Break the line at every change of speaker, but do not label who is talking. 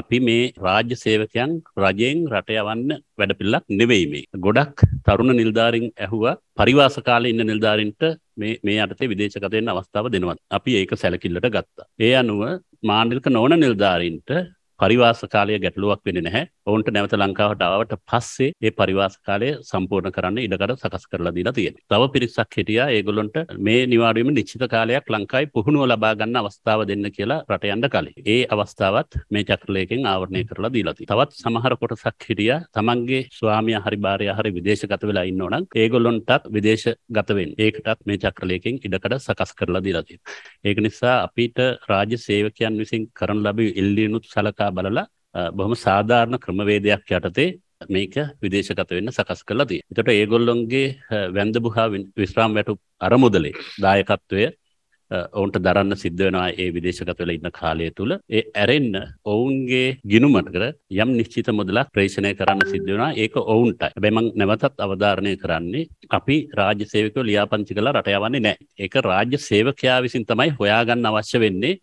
අපි මේ රාජ්‍ය සේවකයන් රජයෙන් රට යවන්න වැඩපිල්ලක් නෙවෙයි මේ. ගොඩක් තරුණ නිලධාරීන් ඇහුවා පරිවාස කාලේ ඉන්න නිලධාරීන්ට මේ මේ යටතේ විදේශගත වෙන්න අවස්ථාව දෙනවා. අපි ඒක සැලකිල්ලට ගත්තා. ඒ අනුව මාණ්ඩලික නොවන නිලධාරීන්ට පරිවාස කාලය ගැටලුවක් වෙන්නේ නැහැ. ඔවුන්ට නැවත ලංකාවට ආවට පස්සේ ඒ පරිවාස කාලය සම්පූර්ණ කරන්න ඉඩකඩ සකස් කරලා දීලා තියෙනවා. තව පිරිසක් හිටියා ඒගොල්ලන්ට මේ නිවාඩුවෙම නිශ්චිත කාලයක් ලංකාවේ පුහුණුව ලබා ගන්න අවස්ථාව දෙන්න කියලා රට යන්න කලින්. ඒ අවස්ථාවත් මේ චක්‍රලයකින් ආවරණය කරලා දීලා තියෙනවා. තවත් සමහර කොටසක් හිටියා තමන්ගේ ස්වාමියා හරි භාර්යාව හරි විදේශගත වෙලා ඉන්නෝ නම් ඒගොල්ලන්ටත් විදේශගත වෙන්න. ඒකටත් මේ චක්‍රලයකින් ඉඩකඩ සකස් කරලා දීලා තියෙනවා. ඒක නිසා අපිට රාජ්‍ය සේවකයන් විසින් කරන ලැබු ඉල්ලීනුත් සලකා සලකා බලලා බොහොම සාධාරණ ක්‍රමවේදයක් යටතේ මේක විදේශගත වෙන්න සකස් කළා තියෙනවා. ඒතට ඒගොල්ලොන්ගේ වැන්දබුහා විශ්‍රාම වැටු අරමුදලේ දායකත්වය ඔවුන්ට දරන්න සිද්ධ වෙනවා ඒ විදේශගත වෙලා ඉන්න කාලය තුල ඒ ඇරෙන්න ඔවුන්ගේ ගිනුමට යම් නිශ්චිත මුදලක් ප්‍රේෂණය කරන්න සිද්ධ වෙනවා ඒක ඔවුන්ටයි. හැබැයි මම නැවතත් අවධාරණය කරන්නේ අපි රාජ්‍ය සේවකයෝ ලියාපදිංචි කරලා රට යවන්නේ නැහැ. ඒක රාජ්‍ය සේවකයා විසින් තමයි හොයාගන්න අවශ්‍ය වෙන්නේ